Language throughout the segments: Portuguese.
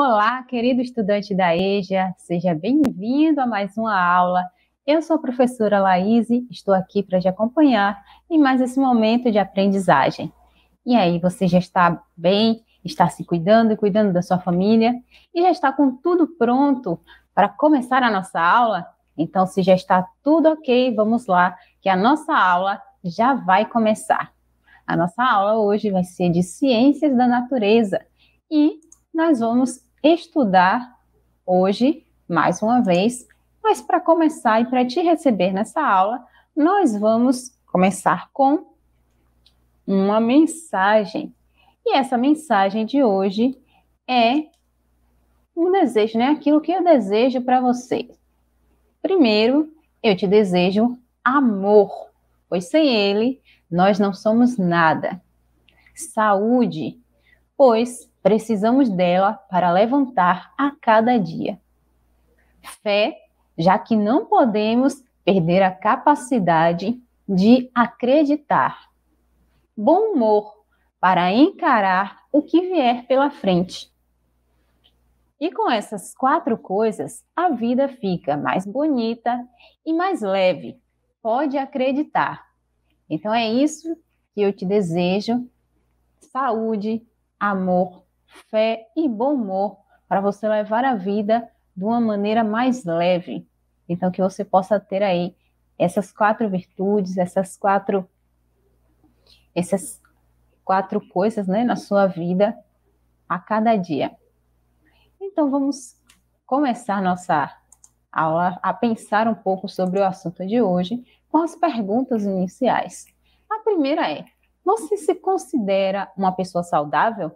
Olá, querido estudante da EJA, seja bem-vindo a mais uma aula. Eu sou a professora Laís, estou aqui para te acompanhar em mais esse momento de aprendizagem. E aí, você já está bem? Está se cuidando e cuidando da sua família? E já está com tudo pronto para começar a nossa aula? Então, se já está tudo ok, vamos lá, que a nossa aula já vai começar. A nossa aula hoje vai ser de Ciências da Natureza e nós vamos estudar hoje, mais uma vez, mas para começar e para te receber nessa aula, nós vamos começar com uma mensagem. E essa mensagem de hoje é um desejo, né? Aquilo que eu desejo para você. Primeiro, eu te desejo amor, pois sem ele nós não somos nada. Saúde, pois Precisamos dela para levantar a cada dia. Fé, já que não podemos perder a capacidade de acreditar. Bom humor, para encarar o que vier pela frente. E com essas quatro coisas, a vida fica mais bonita e mais leve. Pode acreditar. Então é isso que eu te desejo. Saúde, amor fé e bom humor para você levar a vida de uma maneira mais leve. Então, que você possa ter aí essas quatro virtudes, essas quatro, essas quatro coisas né, na sua vida a cada dia. Então, vamos começar nossa aula a pensar um pouco sobre o assunto de hoje com as perguntas iniciais. A primeira é: você se considera uma pessoa saudável?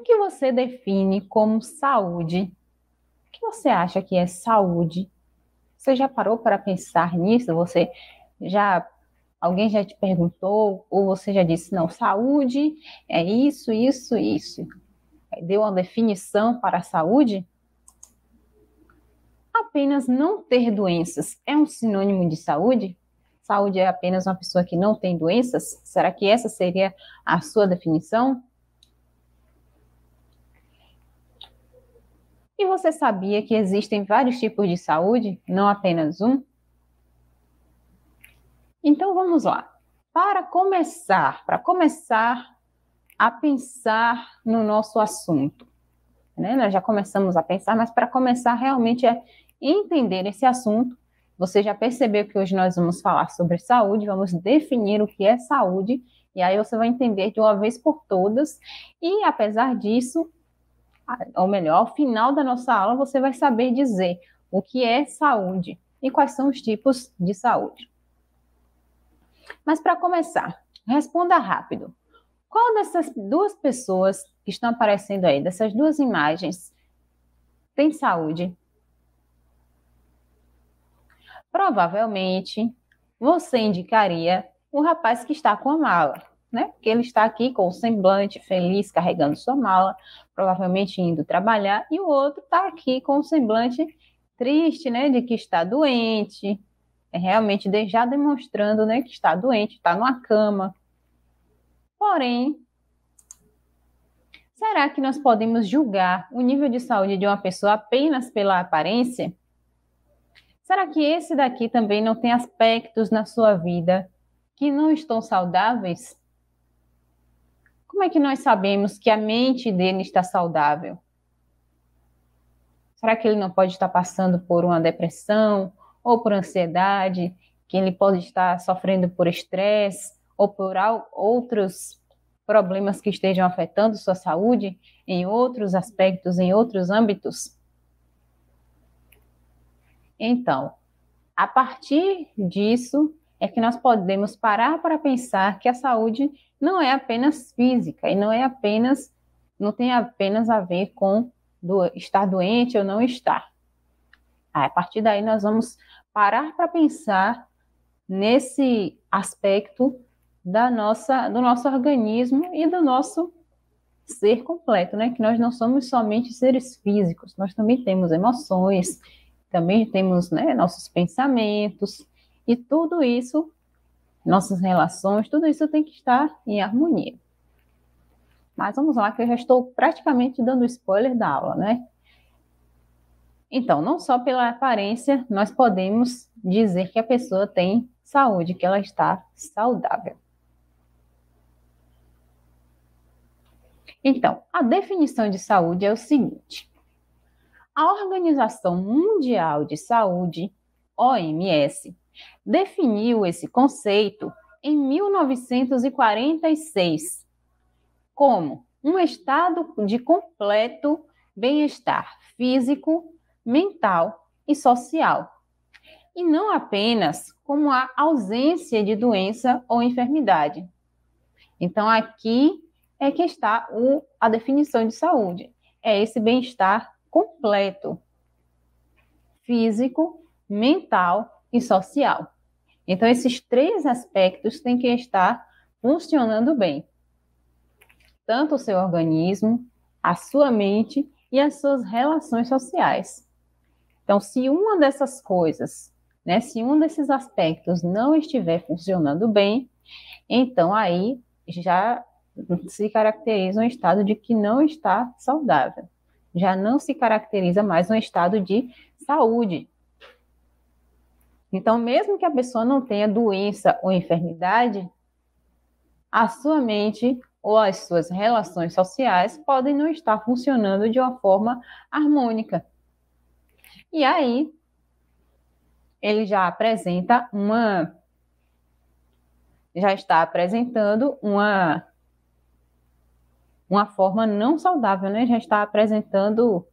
o que você define como saúde? O que você acha que é saúde? Você já parou para pensar nisso? Você já alguém já te perguntou ou você já disse não, saúde é isso, isso, isso. Deu uma definição para a saúde? Apenas não ter doenças é um sinônimo de saúde? Saúde é apenas uma pessoa que não tem doenças? Será que essa seria a sua definição? E você sabia que existem vários tipos de saúde, não apenas um? Então vamos lá. Para começar, para começar a pensar no nosso assunto, né? Nós já começamos a pensar, mas para começar realmente é entender esse assunto. Você já percebeu que hoje nós vamos falar sobre saúde, vamos definir o que é saúde, e aí você vai entender de uma vez por todas. E apesar disso, ou melhor, ao final da nossa aula, você vai saber dizer o que é saúde e quais são os tipos de saúde. Mas para começar, responda rápido. Qual dessas duas pessoas que estão aparecendo aí, dessas duas imagens, tem saúde? Provavelmente você indicaria o rapaz que está com a mala né? Porque ele está aqui com o semblante feliz, carregando sua mala, provavelmente indo trabalhar, e o outro está aqui com o semblante triste, né? De que está doente, é realmente já demonstrando, né? Que está doente, está numa cama. Porém, será que nós podemos julgar o nível de saúde de uma pessoa apenas pela aparência? Será que esse daqui também não tem aspectos na sua vida que não estão saudáveis? Como é que nós sabemos que a mente dele está saudável? Será que ele não pode estar passando por uma depressão ou por ansiedade? Que ele pode estar sofrendo por estresse ou por outros problemas que estejam afetando sua saúde em outros aspectos, em outros âmbitos? Então, a partir disso, é que nós podemos parar para pensar que a saúde não é apenas física e não é apenas não tem apenas a ver com do, estar doente ou não estar. Aí, a partir daí nós vamos parar para pensar nesse aspecto da nossa do nosso organismo e do nosso ser completo, né? Que nós não somos somente seres físicos, nós também temos emoções, também temos né, nossos pensamentos, e tudo isso, nossas relações, tudo isso tem que estar em harmonia. Mas vamos lá, que eu já estou praticamente dando spoiler da aula, né? Então, não só pela aparência, nós podemos dizer que a pessoa tem saúde, que ela está saudável. Então, a definição de saúde é o seguinte: a Organização Mundial de Saúde, OMS, definiu esse conceito em 1946 como um estado de completo bem-estar físico, mental e social, e não apenas como a ausência de doença ou enfermidade. Então, aqui é que está o, a definição de saúde: é esse bem-estar completo, físico, mental e social. Então, esses três aspectos têm que estar funcionando bem. Tanto o seu organismo, a sua mente e as suas relações sociais. Então, se uma dessas coisas, né, se um desses aspectos não estiver funcionando bem, então aí já se caracteriza um estado de que não está saudável. Já não se caracteriza mais um estado de saúde, então, mesmo que a pessoa não tenha doença ou enfermidade, a sua mente ou as suas relações sociais podem não estar funcionando de uma forma harmônica. E aí, ele já apresenta uma. Já está apresentando uma. Uma forma não saudável, né? Já está apresentando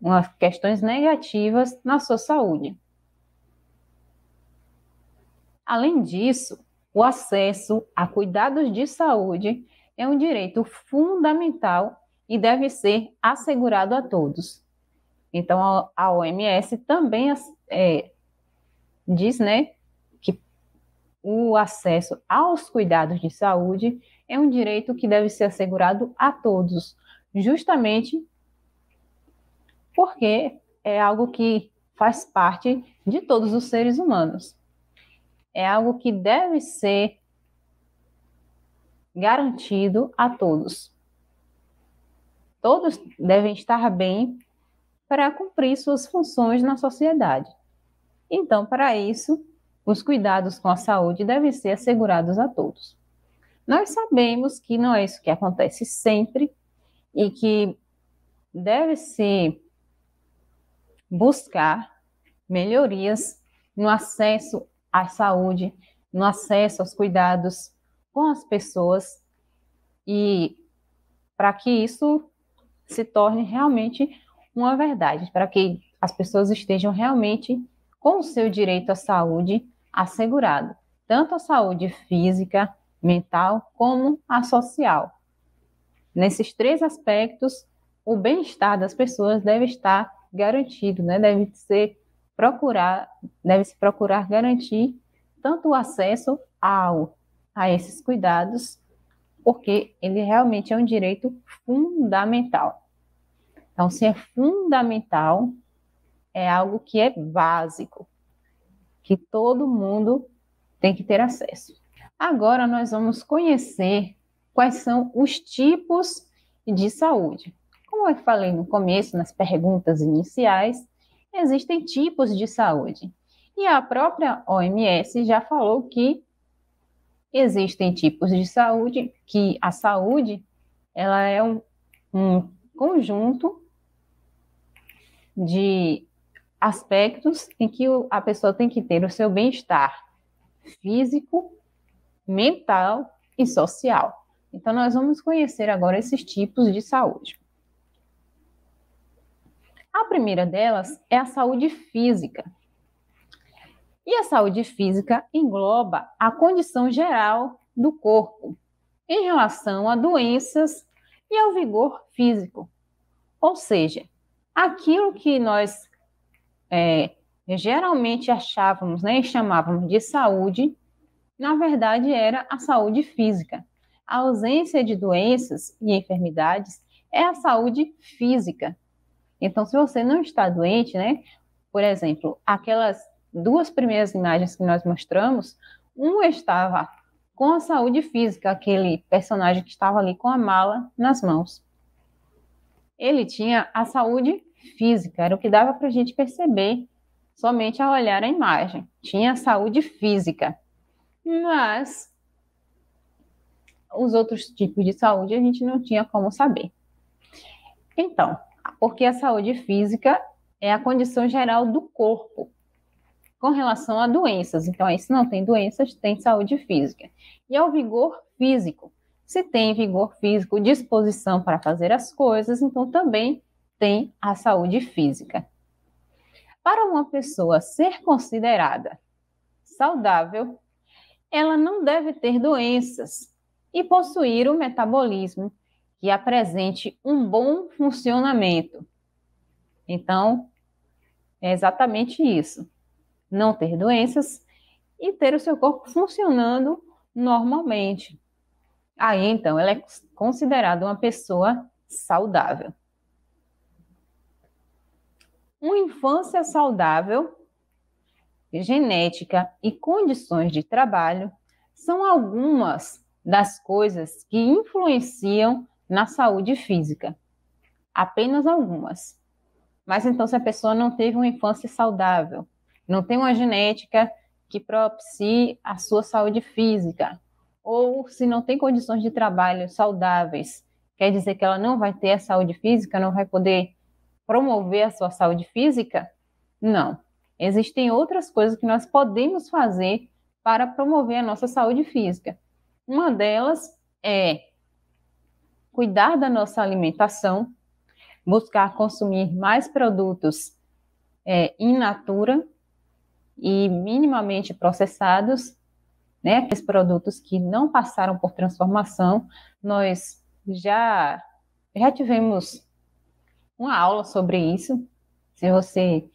umas questões negativas na sua saúde. Além disso, o acesso a cuidados de saúde é um direito fundamental e deve ser assegurado a todos. Então, a OMS também é, diz né, que o acesso aos cuidados de saúde é um direito que deve ser assegurado a todos, justamente porque é algo que faz parte de todos os seres humanos é algo que deve ser garantido a todos. Todos devem estar bem para cumprir suas funções na sociedade. Então, para isso, os cuidados com a saúde devem ser assegurados a todos. Nós sabemos que não é isso que acontece sempre e que deve se buscar melhorias no acesso à saúde, no acesso aos cuidados com as pessoas e para que isso se torne realmente uma verdade, para que as pessoas estejam realmente com o seu direito à saúde assegurado, tanto a saúde física, mental, como a social. Nesses três aspectos, o bem-estar das pessoas deve estar garantido, né? deve ser procurar, deve-se procurar garantir tanto o acesso ao, a esses cuidados, porque ele realmente é um direito fundamental. Então, se é fundamental, é algo que é básico, que todo mundo tem que ter acesso. Agora nós vamos conhecer quais são os tipos de saúde. Como eu falei no começo, nas perguntas iniciais, existem tipos de saúde. E a própria OMS já falou que existem tipos de saúde, que a saúde ela é um, um conjunto de aspectos em que a pessoa tem que ter o seu bem-estar físico, mental e social. Então, nós vamos conhecer agora esses tipos de saúde. A primeira delas é a saúde física. E a saúde física engloba a condição geral do corpo em relação a doenças e ao vigor físico. Ou seja, aquilo que nós é, geralmente achávamos né, e chamávamos de saúde, na verdade era a saúde física. A ausência de doenças e enfermidades é a saúde física então, se você não está doente, né? Por exemplo, aquelas duas primeiras imagens que nós mostramos, um estava com a saúde física, aquele personagem que estava ali com a mala nas mãos. Ele tinha a saúde física, era o que dava para a gente perceber somente ao olhar a imagem. Tinha a saúde física. Mas os outros tipos de saúde a gente não tinha como saber. Então, porque a saúde física é a condição geral do corpo com relação a doenças. Então, aí, se não tem doenças, tem saúde física. E ao é vigor físico. Se tem vigor físico, disposição para fazer as coisas, então também tem a saúde física. Para uma pessoa ser considerada saudável, ela não deve ter doenças e possuir o metabolismo que apresente um bom funcionamento. Então, é exatamente isso. Não ter doenças e ter o seu corpo funcionando normalmente. Aí, então, ela é considerada uma pessoa saudável. Uma infância saudável, genética e condições de trabalho são algumas das coisas que influenciam na saúde física. Apenas algumas. Mas então, se a pessoa não teve uma infância saudável, não tem uma genética que propicie a sua saúde física, ou se não tem condições de trabalho saudáveis, quer dizer que ela não vai ter a saúde física, não vai poder promover a sua saúde física? Não. Existem outras coisas que nós podemos fazer para promover a nossa saúde física. Uma delas é cuidar da nossa alimentação, buscar consumir mais produtos é, in natura e minimamente processados, né? Aqueles produtos que não passaram por transformação, nós já já tivemos uma aula sobre isso. Se você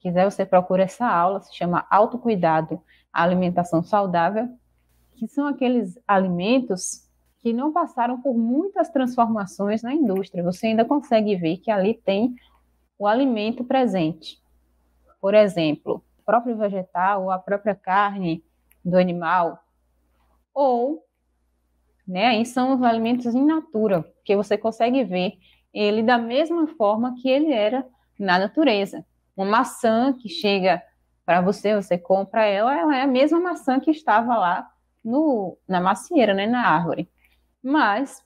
quiser, você procura essa aula, se chama Autocuidado, Alimentação Saudável, que são aqueles alimentos que não passaram por muitas transformações na indústria. Você ainda consegue ver que ali tem o alimento presente. Por exemplo, o próprio vegetal ou a própria carne do animal. Ou, né, aí são os alimentos in natura, que você consegue ver ele da mesma forma que ele era na natureza. Uma maçã que chega para você, você compra ela, ela é a mesma maçã que estava lá no, na macieira, né, na árvore. Mas,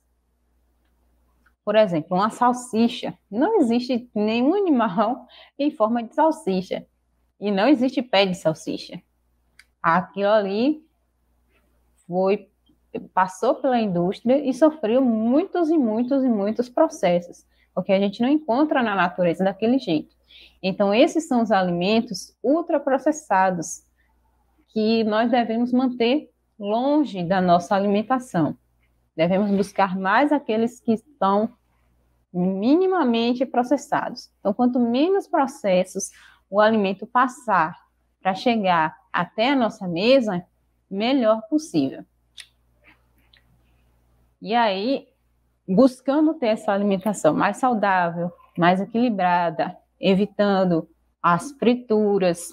por exemplo, uma salsicha. Não existe nenhum animal em forma de salsicha. E não existe pé de salsicha. Aquilo ali foi passou pela indústria e sofreu muitos e muitos e muitos processos, porque a gente não encontra na natureza daquele jeito. Então, esses são os alimentos ultraprocessados que nós devemos manter longe da nossa alimentação. Devemos buscar mais aqueles que estão minimamente processados. Então, quanto menos processos o alimento passar para chegar até a nossa mesa, melhor possível. E aí, buscando ter essa alimentação mais saudável, mais equilibrada, evitando as frituras,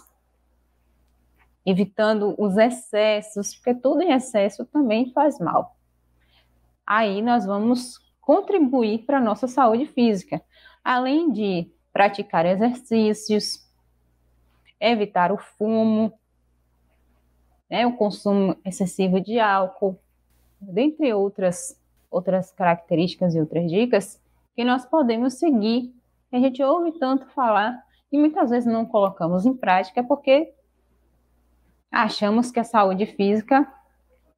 evitando os excessos, porque tudo em excesso também faz mal aí nós vamos contribuir para a nossa saúde física, além de praticar exercícios, evitar o fumo, né, o consumo excessivo de álcool, dentre outras, outras características e outras dicas que nós podemos seguir. A gente ouve tanto falar e muitas vezes não colocamos em prática porque achamos que a saúde física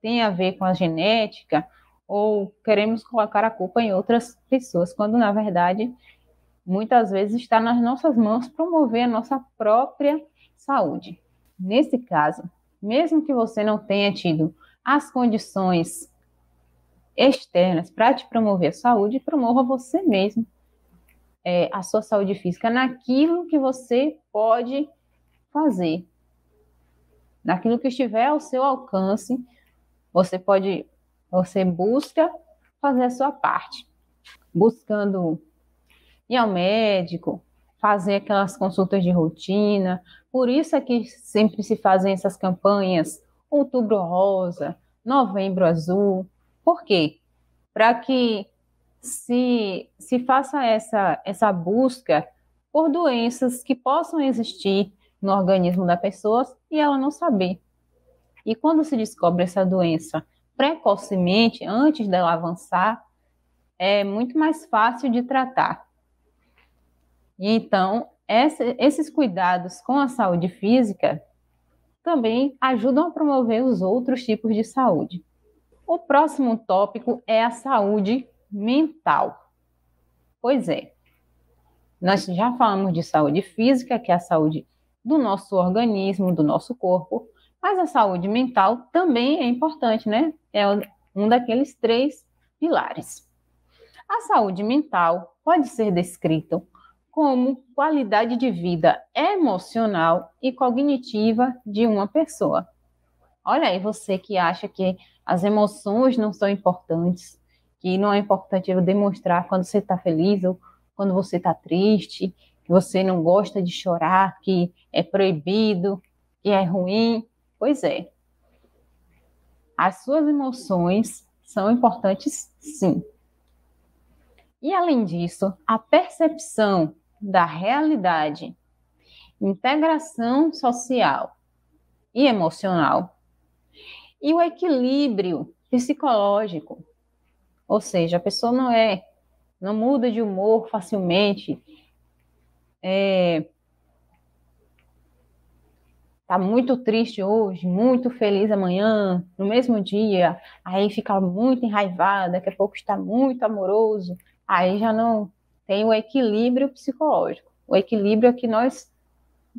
tem a ver com a genética ou queremos colocar a culpa em outras pessoas, quando na verdade muitas vezes está nas nossas mãos promover a nossa própria saúde. Nesse caso, mesmo que você não tenha tido as condições externas para te promover a saúde, promova você mesmo é, a sua saúde física naquilo que você pode fazer, naquilo que estiver ao seu alcance. Você pode você busca fazer a sua parte, buscando ir ao médico, fazer aquelas consultas de rotina. Por isso é que sempre se fazem essas campanhas Outubro Rosa, Novembro Azul. Por quê? Para que se, se faça essa, essa busca por doenças que possam existir no organismo da pessoa e ela não saber. E quando se descobre essa doença precocemente, antes dela avançar, é muito mais fácil de tratar. Então, essa, esses cuidados com a saúde física também ajudam a promover os outros tipos de saúde. O próximo tópico é a saúde mental. Pois é, nós já falamos de saúde física, que é a saúde do nosso organismo, do nosso corpo, mas a saúde mental também é importante, né? É um daqueles três pilares. A saúde mental pode ser descrita como qualidade de vida emocional e cognitiva de uma pessoa. Olha aí você que acha que as emoções não são importantes, que não é importante eu demonstrar quando você está feliz ou quando você está triste, que você não gosta de chorar, que é proibido, que é ruim. Pois é. As suas emoções são importantes, sim. E além disso, a percepção da realidade, integração social e emocional, e o equilíbrio psicológico. Ou seja, a pessoa não é, não muda de humor facilmente, é, tá muito triste hoje, muito feliz amanhã, no mesmo dia, aí fica muito enraivado, daqui a pouco está muito amoroso, aí já não tem o equilíbrio psicológico. O equilíbrio é que nós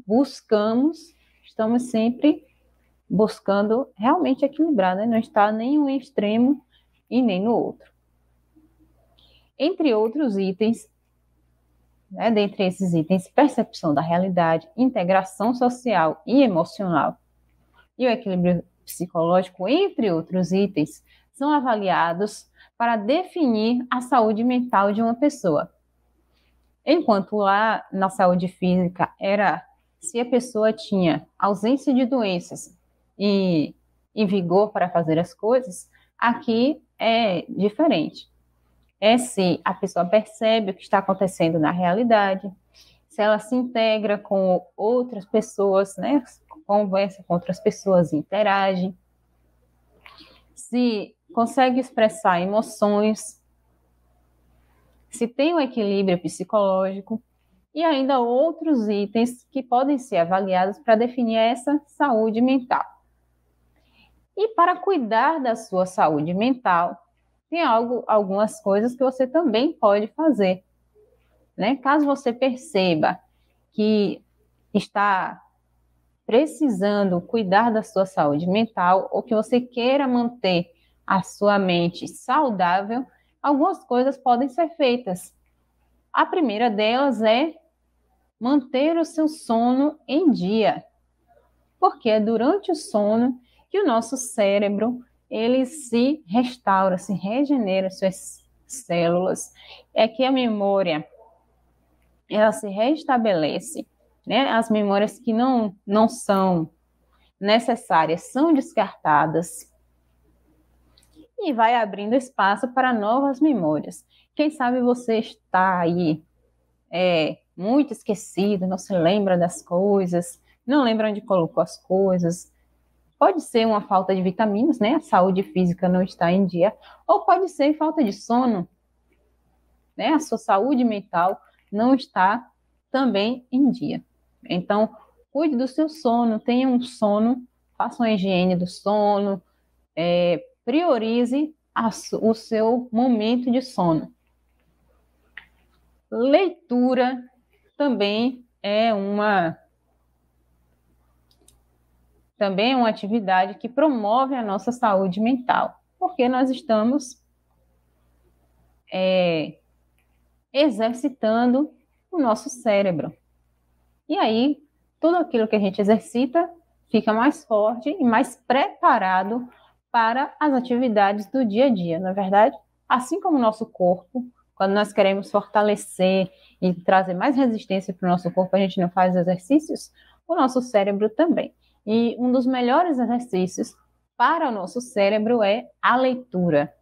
buscamos, estamos sempre buscando realmente equilibrar, né? não está nem um extremo e nem no outro. Entre outros itens, né, dentre esses itens, percepção da realidade, integração social e emocional e o equilíbrio psicológico, entre outros itens, são avaliados para definir a saúde mental de uma pessoa. Enquanto lá na saúde física era se a pessoa tinha ausência de doenças e, e vigor para fazer as coisas, aqui é diferente é se a pessoa percebe o que está acontecendo na realidade, se ela se integra com outras pessoas, né? Conversa com outras pessoas, interage, se consegue expressar emoções, se tem um equilíbrio psicológico e ainda outros itens que podem ser avaliados para definir essa saúde mental. E para cuidar da sua saúde mental, tem algo, algumas coisas que você também pode fazer. Né? Caso você perceba que está precisando cuidar da sua saúde mental ou que você queira manter a sua mente saudável, algumas coisas podem ser feitas. A primeira delas é manter o seu sono em dia, porque é durante o sono que o nosso cérebro ele se restaura, se regenera suas células. É que a memória ela se restabelece, né? As memórias que não não são necessárias são descartadas e vai abrindo espaço para novas memórias. Quem sabe você está aí é, muito esquecido, não se lembra das coisas, não lembra onde colocou as coisas, Pode ser uma falta de vitaminas, né? A saúde física não está em dia, ou pode ser falta de sono, né? A sua saúde mental não está também em dia. Então, cuide do seu sono, tenha um sono, faça uma higiene do sono, é, priorize a, o seu momento de sono. Leitura também é uma também é uma atividade que promove a nossa saúde mental, porque nós estamos é, exercitando o nosso cérebro. E aí, tudo aquilo que a gente exercita fica mais forte e mais preparado para as atividades do dia a dia, na é verdade? Assim como o nosso corpo, quando nós queremos fortalecer e trazer mais resistência para o nosso corpo, a gente não faz exercícios, o nosso cérebro também. E um dos melhores exercícios para o nosso cérebro é a leitura.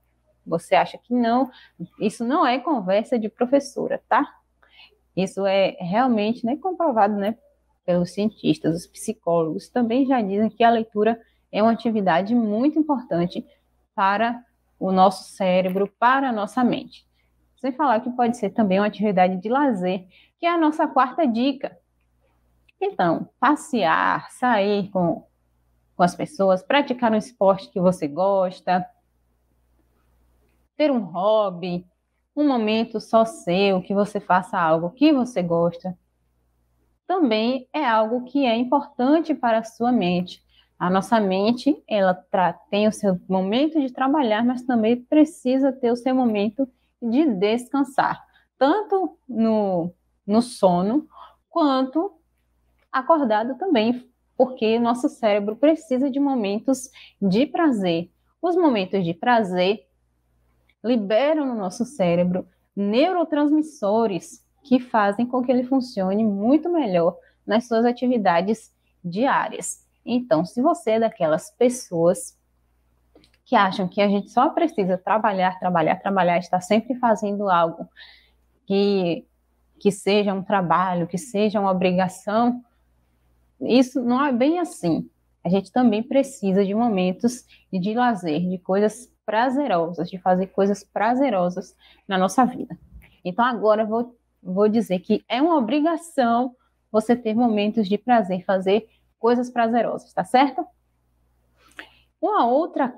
Você acha que não? Isso não é conversa de professora, tá? Isso é realmente né, comprovado né, pelos cientistas, os psicólogos também já dizem que a leitura é uma atividade muito importante para o nosso cérebro, para a nossa mente. Sem falar que pode ser também uma atividade de lazer, que é a nossa quarta dica. Então, passear, sair com, com as pessoas, praticar um esporte que você gosta, ter um hobby, um momento só seu, que você faça algo que você gosta, também é algo que é importante para a sua mente. A nossa mente, ela tem o seu momento de trabalhar, mas também precisa ter o seu momento de descansar, tanto no, no sono quanto acordado também, porque nosso cérebro precisa de momentos de prazer. Os momentos de prazer liberam no nosso cérebro neurotransmissores que fazem com que ele funcione muito melhor nas suas atividades diárias. Então, se você é daquelas pessoas que acham que a gente só precisa trabalhar, trabalhar, trabalhar, estar sempre fazendo algo que, que seja um trabalho, que seja uma obrigação, isso não é bem assim. A gente também precisa de momentos de lazer, de coisas prazerosas, de fazer coisas prazerosas na nossa vida. Então agora eu vou, vou dizer que é uma obrigação você ter momentos de prazer, fazer coisas prazerosas, tá certo? Uma outra,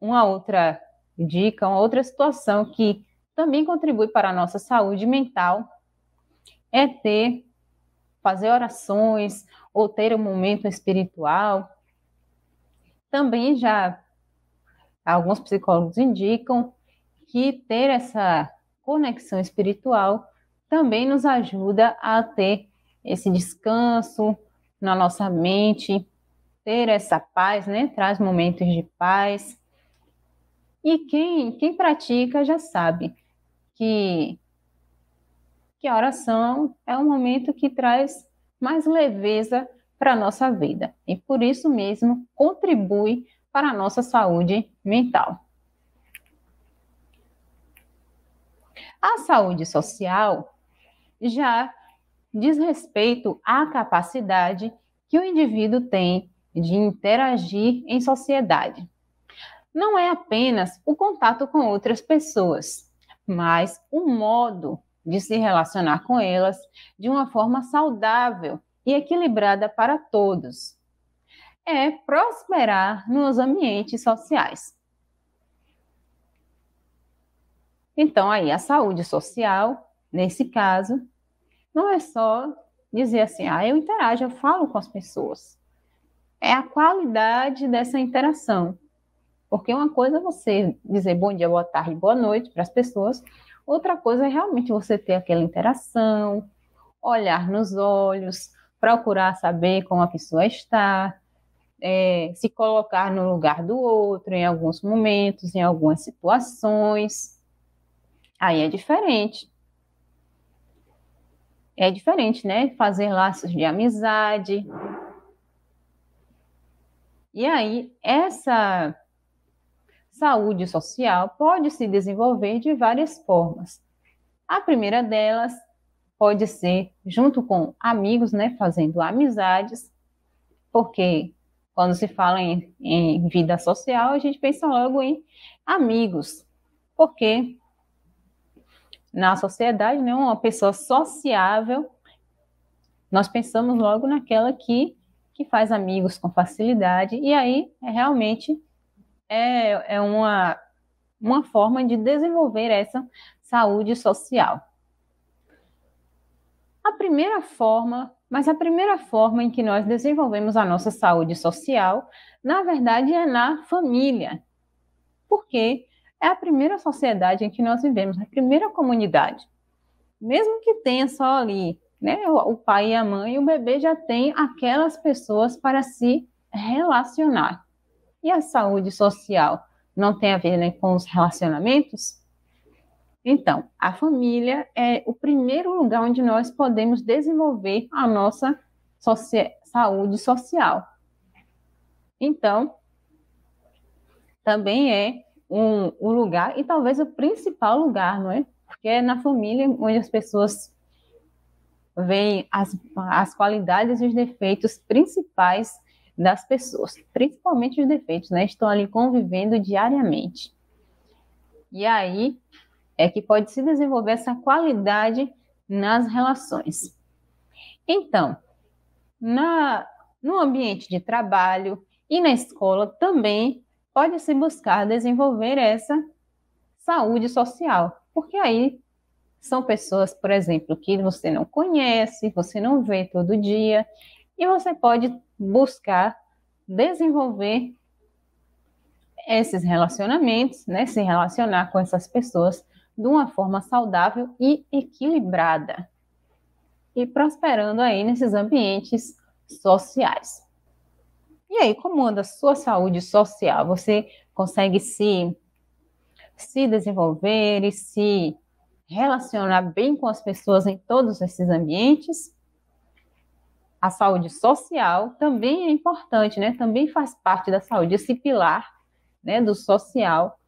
uma outra dica, uma outra situação que também contribui para a nossa saúde mental é ter fazer orações ou ter um momento espiritual. Também já alguns psicólogos indicam que ter essa conexão espiritual também nos ajuda a ter esse descanso na nossa mente, ter essa paz, né? Traz momentos de paz. E quem, quem pratica já sabe que que a oração é um momento que traz mais leveza para a nossa vida e por isso mesmo contribui para a nossa saúde mental. A saúde social já diz respeito à capacidade que o indivíduo tem de interagir em sociedade. Não é apenas o contato com outras pessoas, mas o modo de se relacionar com elas de uma forma saudável e equilibrada para todos. É prosperar nos ambientes sociais. Então, aí, a saúde social, nesse caso, não é só dizer assim, ah, eu interajo, eu falo com as pessoas. É a qualidade dessa interação. Porque uma coisa é você dizer bom dia, boa tarde, boa noite para as pessoas, Outra coisa é realmente você ter aquela interação, olhar nos olhos, procurar saber como a pessoa está, é, se colocar no lugar do outro em alguns momentos, em algumas situações. Aí é diferente. É diferente, né? Fazer laços de amizade. E aí, essa saúde social pode se desenvolver de várias formas. A primeira delas pode ser junto com amigos, né, fazendo amizades, porque quando se fala em, em vida social, a gente pensa logo em amigos, porque na sociedade, né, uma pessoa sociável, nós pensamos logo naquela que, que faz amigos com facilidade, e aí é realmente é, é uma, uma forma de desenvolver essa saúde social. A primeira forma, mas a primeira forma em que nós desenvolvemos a nossa saúde social, na verdade, é na família. Porque é a primeira sociedade em que nós vivemos, a primeira comunidade. Mesmo que tenha só ali né, o pai e a mãe, o bebê já tem aquelas pessoas para se relacionar. E a saúde social não tem a ver né, com os relacionamentos? Então, a família é o primeiro lugar onde nós podemos desenvolver a nossa socia saúde social. Então, também é um, um, lugar, e talvez o principal lugar, não é? Porque é na família onde as pessoas veem as, as qualidades e os defeitos principais das pessoas, principalmente os defeitos, né? Estão ali convivendo diariamente. E aí é que pode se desenvolver essa qualidade nas relações. Então, na, no ambiente de trabalho e na escola também pode se buscar desenvolver essa saúde social, porque aí são pessoas, por exemplo, que você não conhece, você não vê todo dia, e você pode buscar desenvolver esses relacionamentos, né, se relacionar com essas pessoas de uma forma saudável e equilibrada e prosperando aí nesses ambientes sociais. E aí, como anda a sua saúde social? Você consegue se se desenvolver e se relacionar bem com as pessoas em todos esses ambientes? a saúde social também é importante, né? Também faz parte da saúde, esse pilar, né, do social,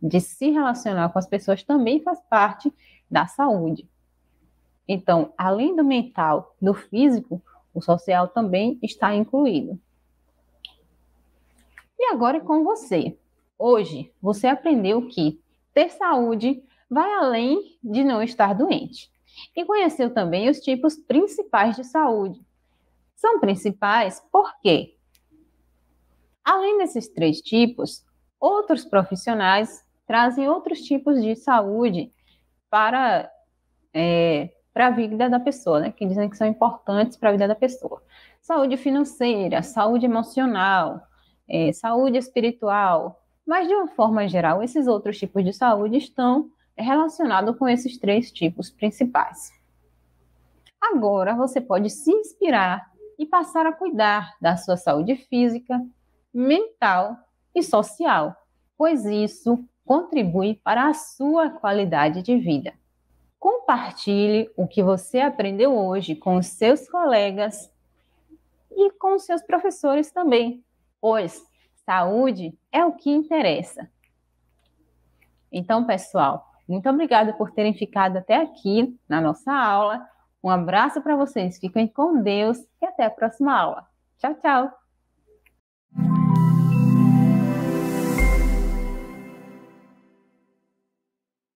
de se relacionar com as pessoas também faz parte da saúde. Então, além do mental, do físico, o social também está incluído. E agora é com você. Hoje você aprendeu que ter saúde vai além de não estar doente e conheceu também os tipos principais de saúde, são principais porque, além desses três tipos, outros profissionais trazem outros tipos de saúde para, é, para a vida da pessoa, né? que dizem que são importantes para a vida da pessoa. Saúde financeira, saúde emocional, é, saúde espiritual, mas de uma forma geral, esses outros tipos de saúde estão relacionados com esses três tipos principais. Agora você pode se inspirar e passar a cuidar da sua saúde física, mental e social, pois isso contribui para a sua qualidade de vida. Compartilhe o que você aprendeu hoje com os seus colegas e com os seus professores também, pois saúde é o que interessa. Então, pessoal, muito obrigada por terem ficado até aqui na nossa aula. Um abraço para vocês, fiquem com Deus e até a próxima aula. Tchau, tchau!